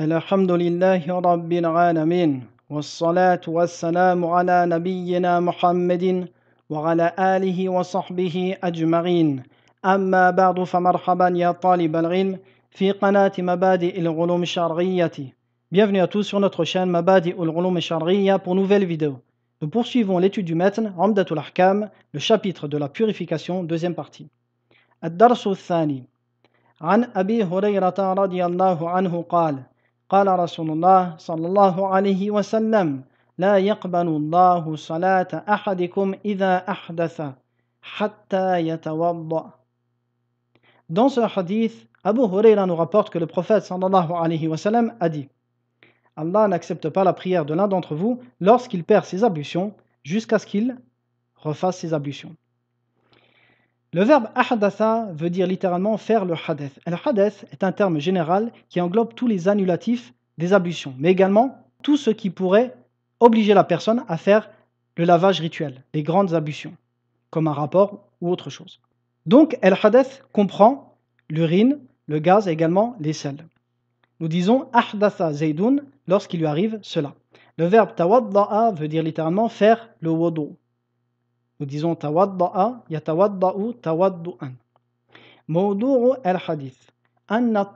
الحمد لله رب العالمين والصلاة والسلام على نبينا محمد وعلى آله وصحبه أجمعين أما بعد فمرحبا يا طالب العلم في قناة مبادئ العلوم الشرعية Bienvenue à tous sur notre chaîne Mabadi ul Ulum Sharia pour nouvelle vidéo. Nous poursuivons l'étude du Matn Amdatul Ahkam, le chapitre de la purification, deuxième partie. Ad-Darsu Thani An Abi Hurayrata radiallahu anhu قال Dans ce hadith, Abu Huraira nous rapporte que le prophète sallallahu alayhi wa sallam a dit Allah n'accepte pas la prière de l'un d'entre vous lorsqu'il perd ses ablutions jusqu'à ce qu'il refasse ses ablutions. Le verbe ahdatha veut dire littéralement faire le hadith. El hadith est un terme général qui englobe tous les annulatifs des ablutions, mais également tout ce qui pourrait obliger la personne à faire le lavage rituel, les grandes ablutions, comme un rapport ou autre chose. Donc, el hadith comprend l'urine, le gaz et également les selles. Nous disons ahdatha zaydun lorsqu'il lui arrive cela. Le verbe tawadda'a veut dire littéralement faire le wodo. Nous disons tawadda'a, yatawadda'u, tawaddu'an. موضوع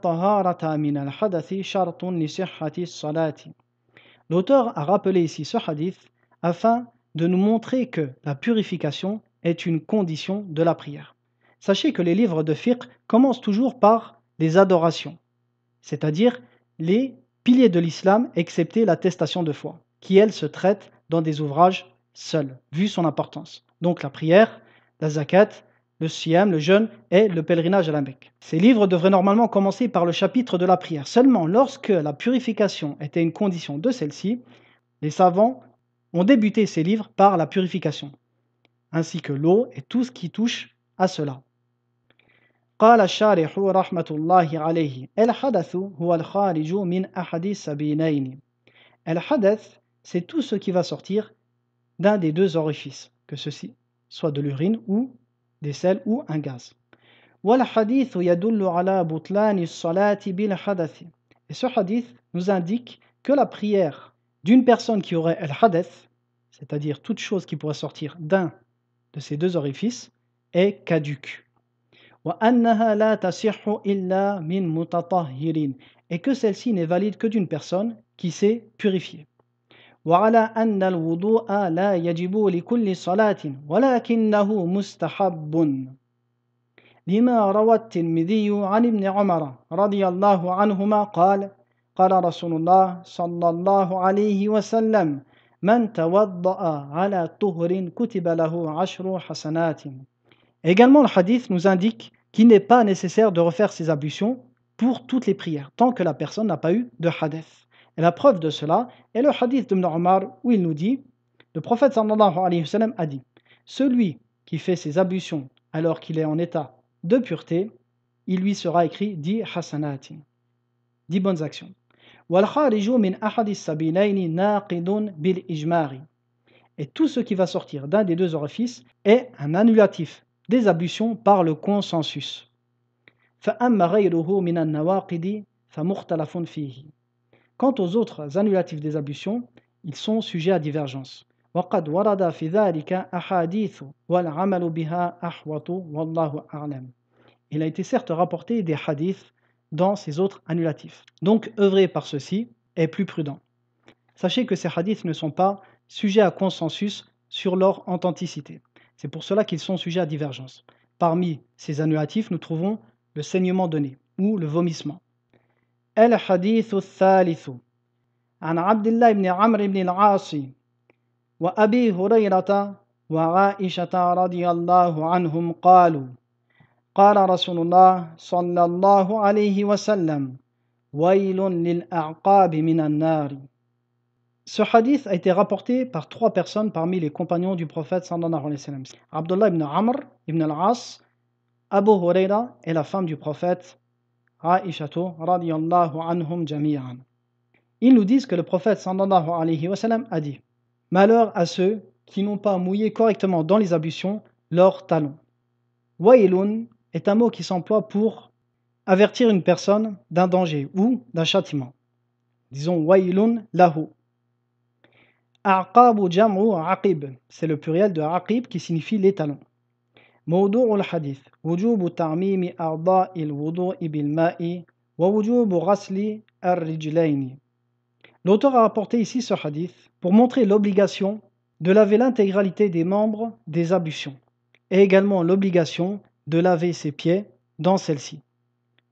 taharata al L'auteur a rappelé ici ce hadith afin de nous montrer que la purification est une condition de la prière. Sachez que les livres de fiqh commencent toujours par les adorations, c'est-à-dire les piliers de l'islam excepté l'attestation de foi, qui elle se traite dans des ouvrages seuls, vu son importance donc la prière, la zakat, le siyam, le jeûne et le pèlerinage à la Mecque. Ces livres devraient normalement commencer par le chapitre de la prière. Seulement, lorsque la purification était une condition de celle-ci, les savants ont débuté ces livres par la purification, ainsi que l'eau et tout ce qui touche à cela. El hadith, c'est tout ce qui va sortir d'un des deux orifices que ceci soit de l'urine ou des sels ou un gaz. Et ce hadith nous indique que la prière d'une personne qui aurait el hadith, c'est-à-dire toute chose qui pourrait sortir d'un de ces deux orifices, est caduque. Et que celle-ci n'est valide que d'une personne qui s'est purifiée. وعلى أن الوضوء لا يجب لكل صلاة ولكنه مستحب لما روى الترمذي عن ابن عمر رضي الله عنهما قال قال رسول الله صلى الله عليه وسلم من توضأ على طهر كتب له عشر حسنات Également, le hadith nous indique qu'il n'est pas nécessaire de refaire ses ablutions pour toutes les prières, tant que la personne n'a pas eu de hadith. Et la preuve de cela est le hadith de Omar où il nous dit le prophète sallallahu alayhi wa sallam a dit Celui qui fait ses ablutions alors qu'il est en état de pureté, il lui sera écrit dix hasanati, Dix bonnes actions. Et tout ce qui va sortir d'un des deux orifices est un annulatif des ablutions par le consensus. Quant aux autres annulatifs des ablutions, ils sont sujets à divergence. Il a été certes rapporté des hadiths dans ces autres annulatifs. Donc, œuvrer par ceci est plus prudent. Sachez que ces hadiths ne sont pas sujets à consensus sur leur authenticité. C'est pour cela qu'ils sont sujets à divergence. Parmi ces annulatifs, nous trouvons le saignement donné ou le vomissement. الحديث الثالث عن عبد الله بن عمرو بن العاص وأبي هريرة وعائشة رضي الله عنهم قالوا قال رسول الله صلى الله عليه وسلم ويل للأعقاب من النار Ce hadith a été rapporté par trois personnes parmi les compagnons du prophète sallallahu alayhi wa sallam. Abdullah ibn Amr ibn al-As, Abu Huraira et la femme du prophète Ils nous disent que le prophète sallallahu alayhi wa sallam a dit Malheur à ceux qui n'ont pas mouillé correctement dans les ablutions leurs talons. Wailun est un mot qui s'emploie pour avertir une personne d'un danger ou d'un châtiment. Disons wailun lahu. Aqabu jam'u aqib, c'est le pluriel de aqib qui signifie les talons. L'auteur a rapporté ici ce hadith pour montrer l'obligation de laver l'intégralité des membres des ablutions et également l'obligation de laver ses pieds dans celles ci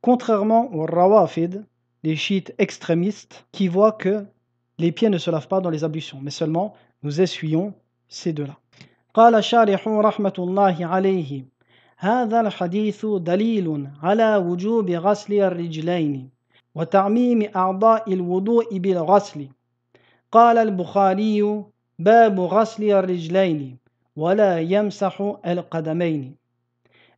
Contrairement aux rawafid, les chiites extrémistes qui voient que les pieds ne se lavent pas dans les ablutions, mais seulement nous essuyons ces deux-là. قال الشارح رحمة الله عليه هذا الحديث دليل على وجوب غسل الرجلين وتعميم أعضاء الوضوء بالغسل قال البخاري باب غسل الرجلين ولا يمسح القدمين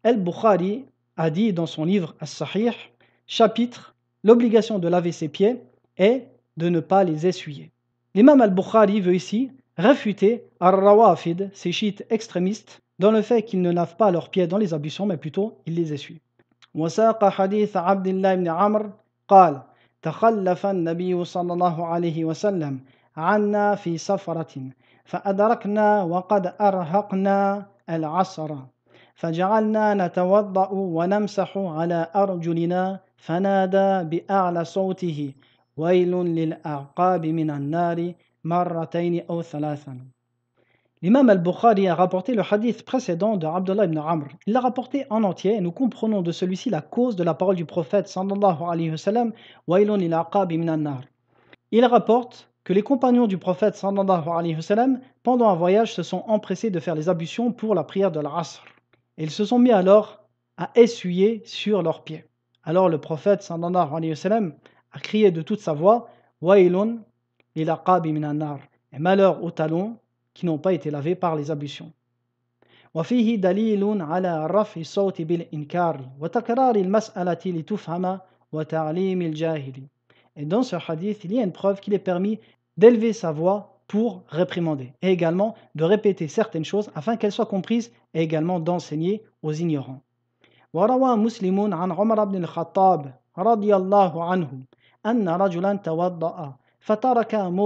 البخاري a dit dans son livre الصحيح chapitre l'obligation de laver ses pieds et de ne pas les essuyer l'imam al-Bukhari veut ici réfuté Ar-Rawafid, ces chiites extrémistes, dans le fait qu'ils ne lavent pas leurs pieds dans les ablutions, mais plutôt ils les essuient. وساق حديث عبد الله بن عمر قال تخلف النبي صلى الله عليه وسلم عنا في سفرة فأدركنا وقد أرهقنا العصر فجعلنا نتوضأ ونمسح على أرجلنا فنادى بأعلى صوته ويل للأعقاب من النار L'imam al-Bukhari a rapporté le hadith précédent de Abdullah ibn Amr. Il l'a rapporté en entier et nous comprenons de celui-ci la cause de la parole du prophète sallallahu alayhi wa sallam nar. Il rapporte que les compagnons du prophète sallallahu alayhi wa pendant un voyage, se sont empressés de faire les ablutions pour la prière de l'Asr. Ils se sont mis alors à essuyer sur leurs pieds. Alors le prophète sallallahu alayhi wa sallam a crié de toute sa voix Wailun et malheur aux talons qui n'ont pas été lavés par les ablutions. وفيه دليل على رفع الصوت بالإنكار وتكرار المسألة لتفهم وتعليم الجاهل. Et dans ce hadith, il y a une preuve qu'il est permis d'élever sa voix pour réprimander et également de répéter certaines choses afin qu'elles soient comprises et également d'enseigner aux ignorants. وروى مسلم عن عمر بن الخطاب رضي الله عنه أن رجلا توضأ et l'imam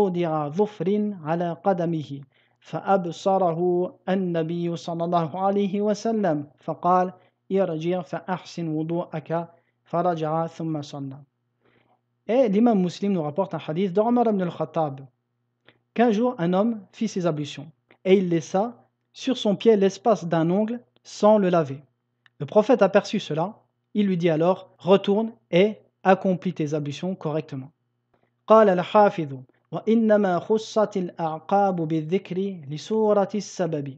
musulman nous rapporte un hadith d'Omar ibn al-Khattab qu'un jour un homme fit ses ablutions et il laissa sur son pied l'espace d'un ongle sans le laver. Le prophète aperçut cela, il lui dit alors Retourne et accomplis tes ablutions correctement. قال الحافظ وإنما خصت الأعقاب بالذكر لسورة السبب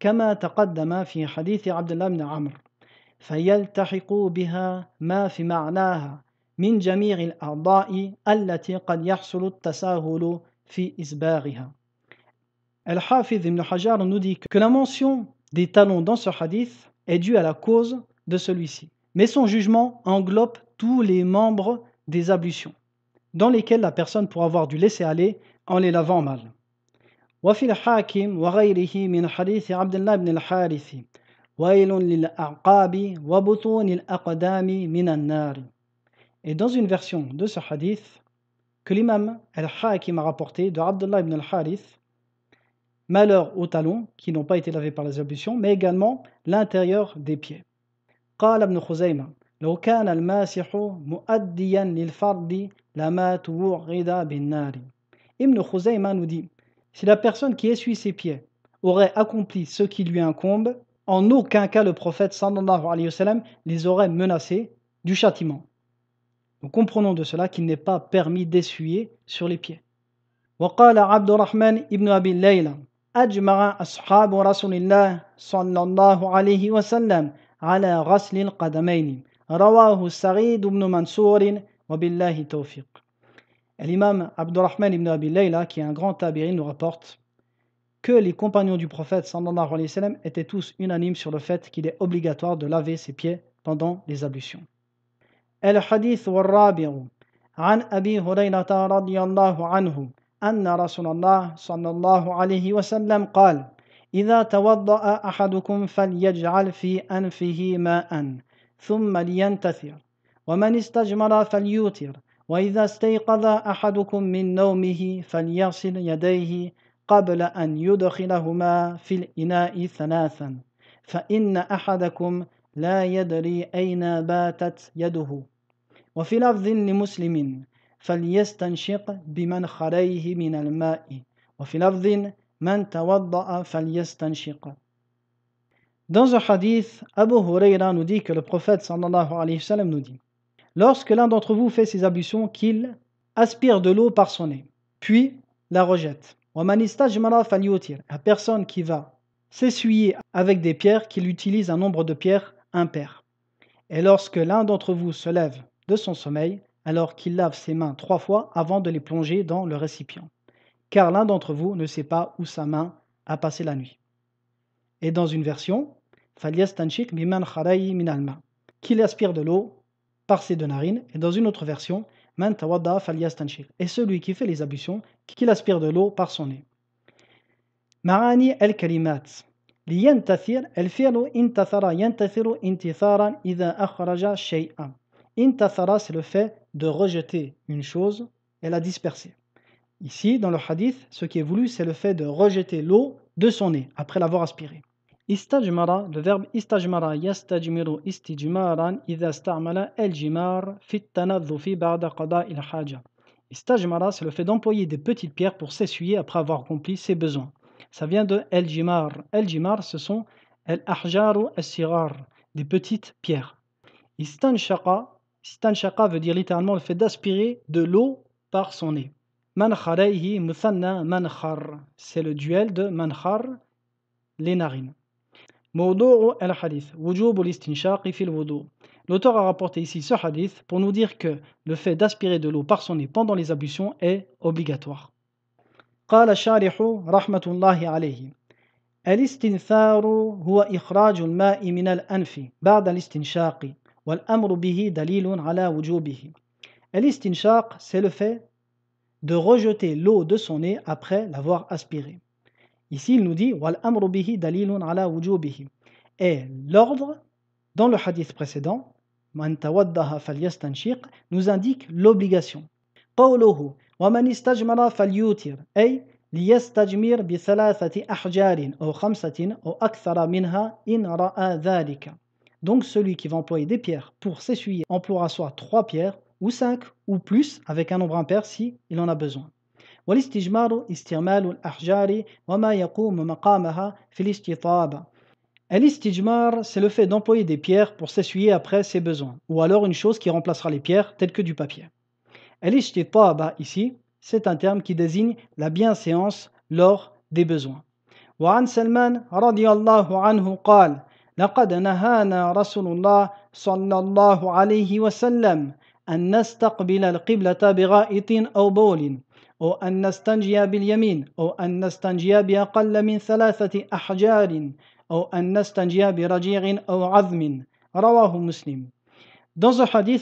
كما تقدم في حديث عبد الله بن عمرو فيلتحق بها ما في معناها من جميع الأعضاء التي قد يحصل التساهل في إسباغها الحافظ Ibn Hajar nous dit que la mention des talons dans ce hadith est due à la cause de celui-ci. Mais son jugement englobe tous les membres des ablutions. dans lesquelles la personne pourra avoir dû laisser-aller en les lavant mal. Et dans une version de ce hadith que l'imam al-Hakim a rapporté de Abdullah ibn al-Harith, malheur aux talons qui n'ont pas été lavés par les ablutions, mais également l'intérieur des pieds. لو كان الماسح مؤديا للفرد لما توعد بالنار Ibn Khuzayma nous dit Si la personne qui essuie ses pieds aurait accompli ce qui lui incombe, en aucun cas le prophète sallallahu alayhi wa sallam les aurait menacés du châtiment. Nous comprenons de cela qu'il n'est pas permis d'essuyer sur les pieds. وقال عبد الرحمن ابن أبي الليلى أجمع أصحاب رسول الله صلى الله عليه وسلم على غسل القدمين Rawahu As-Sa'id ibn Mansourin wa billahi tawfiq. L'imam Abdurrahman ibn Abi Layla, qui est un grand tabi'in, nous rapporte que les compagnons du prophète sallallahu alayhi wa sallam étaient tous unanimes sur le fait qu'il est obligatoire de laver ses pieds pendant les ablutions. El Hadith عن أبي an Abi الله عنه anhu رسول Rasulallah sallallahu alayhi wa sallam قال إذا توضأ أحدكم فليجعل في أنفه ma'an." ثم لينتثر ومن استجمر فليوتر وإذا استيقظ أحدكم من نومه فليغسل يديه قبل أن يدخلهما في الإناء ثلاثا فإن أحدكم لا يدري أين باتت يده وفي لفظ لمسلم فليستنشق بمنخريه من الماء وفي لفظ من توضأ فليستنشق Dans un hadith, Abu Huraira nous dit que le prophète sallallahu alayhi wa sallam nous dit Lorsque l'un d'entre vous fait ses ablutions, qu'il aspire de l'eau par son nez, puis la rejette. La personne qui va s'essuyer avec des pierres, qu'il utilise un nombre de pierres impair. Et lorsque l'un d'entre vous se lève de son sommeil, alors qu'il lave ses mains trois fois avant de les plonger dans le récipient. Car l'un d'entre vous ne sait pas où sa main a passé la nuit. Et dans une version, qu'il aspire de l'eau par ses deux narines. Et dans une autre version, Et celui qui fait les ablutions, qu'il aspire de l'eau par son nez. معاني الكلمات لينتثر الفعل intathara ينتثر انتثارا إذا أخرج شيئا Intathara, c'est le fait de rejeter une chose et la disperser. Ici, dans le hadith, ce qui est voulu, c'est le fait de rejeter l'eau de son nez après l'avoir aspirée. Istajmara, le verbe istajmara, yastajmiru istijmaran, idha stamala el-jimar, fit zufi ba'da qada il Istajmara, c'est le fait d'employer des petites pierres pour s'essuyer après avoir accompli ses besoins. Ça vient de el-jimar. El-jimar, ce sont el-ahjaru al-sirar, des petites pierres. Istanshaka, istanshaka veut dire littéralement le fait d'aspirer de l'eau par son nez. Manchareihi musanna manchar, c'est le duel de manchar, les narines. L'auteur a rapporté ici ce hadith pour nous dire que le fait d'aspirer de l'eau par son nez pendant les ablutions est obligatoire. قال c'est le fait de rejeter l'eau de son nez après l'avoir aspirée Ici, il nous dit Wal amru bihi dalilun ala wujubihi. Et l'ordre, dans le hadith précédent, Man tawaddaha falyastanshiq, nous indique l'obligation. qauluhu wa man istajmara falyutir, li yastajmir bi thalathati ahjarin ou khamsatin ou akthara minha in ra'a dhalika. Donc celui qui va employer des pierres pour s'essuyer emploiera soit trois pierres ou cinq ou plus avec un nombre impair si il en a besoin. والاستجمار استعمال الأحجار وما يقوم مقامها في الاستطابة L'istijmar, c'est le fait d'employer des pierres pour s'essuyer après ses besoins, ou alors une chose qui remplacera les pierres, telles que du papier. L'istitaba, ici, c'est un terme qui désigne la bienséance lors des besoins. وعن سلمان رضي الله عنه قال لقد نهانا رسول الله صلى الله عليه وسلم أن نستقبل القبلة بغائط أو بول dans un hadith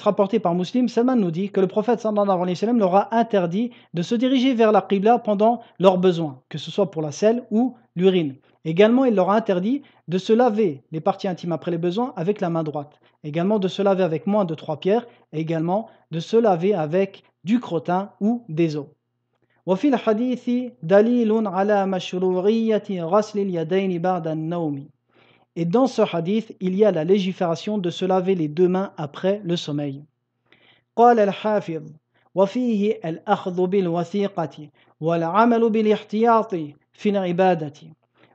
rapporté par Muslim, Salman nous dit que le prophète sallallahu alayhi wa sallam leur a interdit de se diriger vers la Qibla pendant leurs besoins, que ce soit pour la selle ou l'urine. Également, il leur a interdit de se laver les parties intimes après les besoins avec la main droite. Également, de se laver avec moins de trois pierres. également, de se laver avec du crottin ou des os. وفي الحديث دليل على مشروعية غسل اليدين بعد النوم. Et dans ce hadith, il y a la légifération de se laver les deux mains après le sommeil. قال الحافظ وفيه الأخذ بالوثيقة والعمل بالاحتياط في العبادة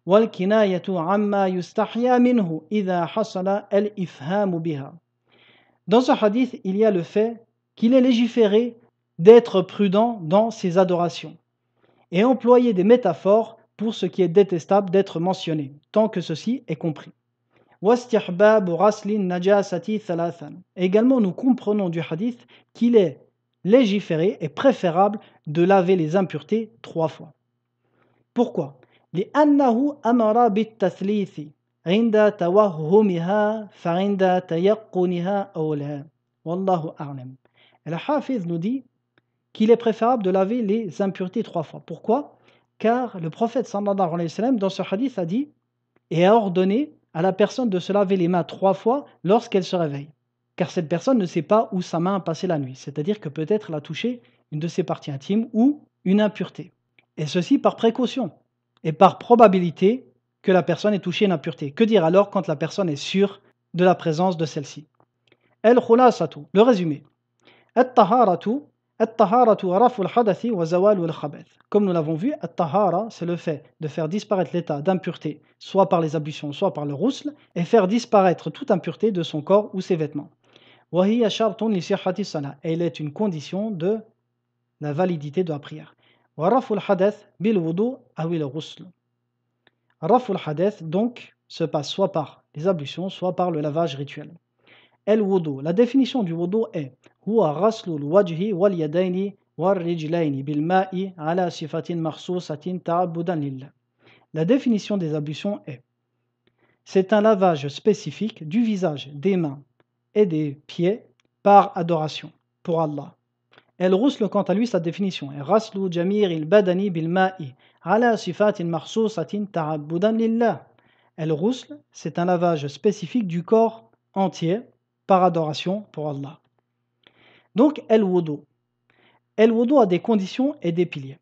والكناية عما يستحيا منه إذا حصل الإفهام بها. Dans ce hadith, il y a le fait qu'il est légiféré d'être prudent dans ses adorations, et employer des métaphores pour ce qui est détestable d'être mentionné, tant que ceci est compris. Également, nous comprenons du hadith qu'il est légiféré et préférable de laver les impuretés trois fois. Pourquoi le Hafiz nous dit qu'il est préférable de laver les impuretés trois fois. Pourquoi Car le prophète sallallahu alayhi wa dans ce hadith, a dit et a ordonné à la personne de se laver les mains trois fois lorsqu'elle se réveille. Car cette personne ne sait pas où sa main a passé la nuit, c'est-à-dire que peut-être elle a touché une de ses parties intimes ou une impureté. Et ceci par précaution et par probabilité que la personne ait touché une impureté. Que dire alors quand la personne est sûre de la présence de celle-ci El tout. le résumé. at comme nous l'avons vu, At-Tahara, c'est le fait de faire disparaître l'état d'impureté, soit par les ablutions, soit par le rousle et faire disparaître toute impureté de son corps ou ses vêtements. Et elle est une condition de la validité de la prière. Raful hadith donc se passe soit par les ablutions, soit par le lavage rituel. El wudu. La définition du wudu est la définition des ablutions est C'est un lavage spécifique du visage, des mains et des pieds par adoration pour Allah. Elle Rousle, quant à lui, sa définition est il Badani bil Rousle, c'est un lavage spécifique du corps entier par adoration pour Allah. Donc, El Wudu. El a des conditions et des piliers.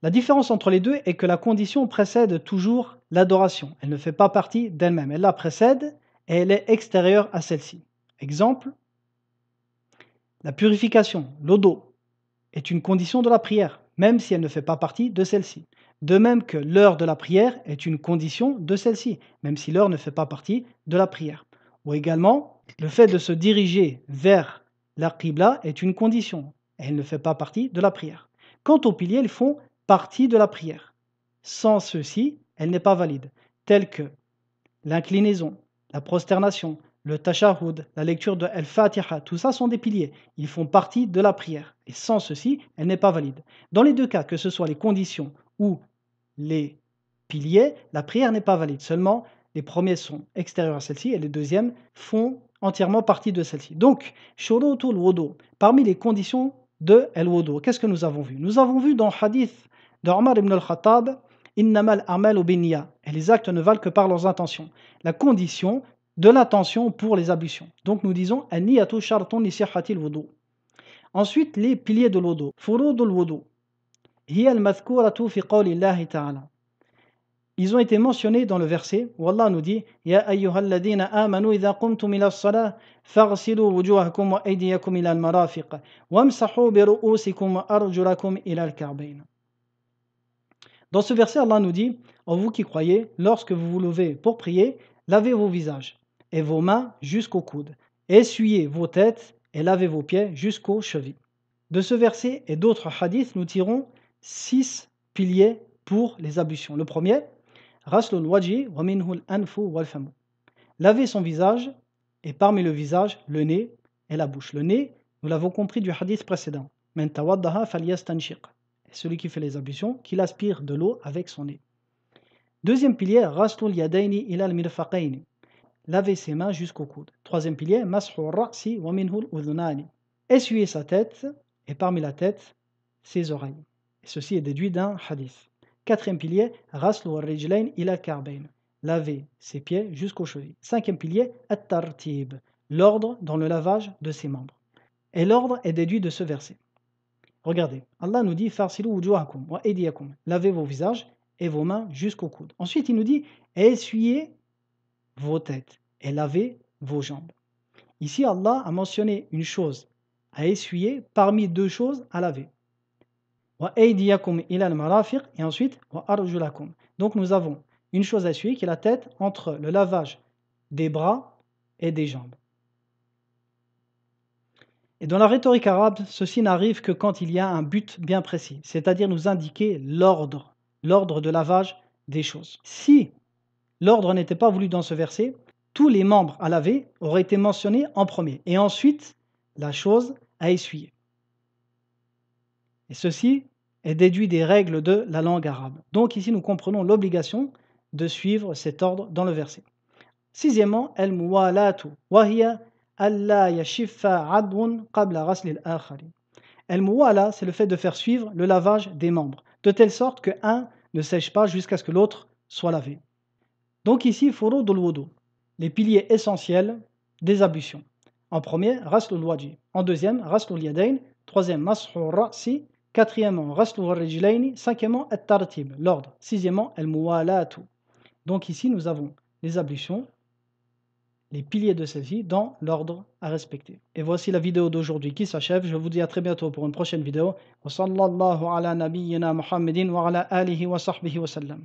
La différence entre les deux est que la condition précède toujours l'adoration. Elle ne fait pas partie d'elle-même. Elle la précède et elle est extérieure à celle-ci. Exemple, la purification, l'odo, est une condition de la prière, même si elle ne fait pas partie de celle-ci. De même que l'heure de la prière est une condition de celle-ci, même si l'heure ne fait pas partie de la prière. Ou également, le fait de se diriger vers la qibla est une condition. Elle ne fait pas partie de la prière. Quant aux piliers, ils font partie de la prière. Sans ceci, elle n'est pas valide, tels que l'inclinaison, la prosternation, le tashahhud, la lecture de el fatiha tout ça sont des piliers. Ils font partie de la prière. Et sans ceci, elle n'est pas valide. Dans les deux cas, que ce soit les conditions ou les piliers, la prière n'est pas valide. Seulement, les premiers sont extérieurs à celle-ci et les deuxièmes font entièrement partie de celle-ci. Donc, parmi les conditions de el qu'est-ce que nous avons vu Nous avons vu dans le hadith de Omar ibn al-Khattab, et les actes ne valent que par leurs intentions. La condition de l'intention pour les ablutions. Donc nous disons Ensuite, les piliers de l'odo ils ont été mentionnés dans le verset où Allah nous dit Ya ayyuhalladina amanu idha qumtum ila faghsilu wujuhakum wa aydiyakum ila marafiq bi ru'usikum ila al Dans ce verset, Allah nous dit En vous qui croyez, lorsque vous vous levez pour prier, lavez vos visages et vos mains jusqu'aux coudes, essuyez vos têtes et lavez vos pieds jusqu'aux chevilles. De ce verset et d'autres hadiths, nous tirons six piliers pour les ablutions. Le premier, Laver son visage, et parmi le visage, le nez et la bouche. Le nez, nous l'avons compris du hadith précédent. et Celui qui fait les ablutions, qu'il aspire de l'eau avec son nez. Deuxième pilier, Laver ses mains jusqu'au coude. Troisième pilier, ra'si Essuyer sa tête, et parmi la tête, ses oreilles. Et ceci est déduit d'un hadith. Quatrième pilier, Raslu al ila karbain. Laver ses pieds jusqu'aux chevilles. Cinquième pilier, at L'ordre dans le lavage de ses membres. Et l'ordre est déduit de ce verset. Regardez, Allah nous dit Farsilu wujuhakum wa Lavez vos visages et vos mains jusqu'aux coudes. Ensuite, il nous dit Essuyez vos têtes et lavez vos jambes. Ici, Allah a mentionné une chose à essuyer parmi deux choses à laver et ensuite Donc nous avons une chose à suivre qui est la tête entre le lavage des bras et des jambes. Et dans la rhétorique arabe, ceci n'arrive que quand il y a un but bien précis, c'est-à-dire nous indiquer l'ordre, l'ordre de lavage des choses. Si l'ordre n'était pas voulu dans ce verset, tous les membres à laver auraient été mentionnés en premier, et ensuite la chose à essuyer. Et ceci et déduit des règles de la langue arabe. Donc ici, nous comprenons l'obligation de suivre cet ordre dans le verset. Sixièmement, el muwalatu yashifa qabla al c'est le fait de faire suivre le lavage des membres, de telle sorte que un ne sèche pas jusqu'à ce que l'autre soit lavé. Donc ici, furudul wudu, les piliers essentiels des ablutions. En premier, raslul En deuxième, raslul yadayn. Troisième, mashu Quatrièmement, Cinquièmement, At-Tartib, l'ordre. Sixièmement, Al-Muwalatu. Donc ici, nous avons les ablutions, les piliers de sa vie dans l'ordre à respecter. Et voici la vidéo d'aujourd'hui qui s'achève. Je vous dis à très bientôt pour une prochaine vidéo. Wa ala wa ala alihi wa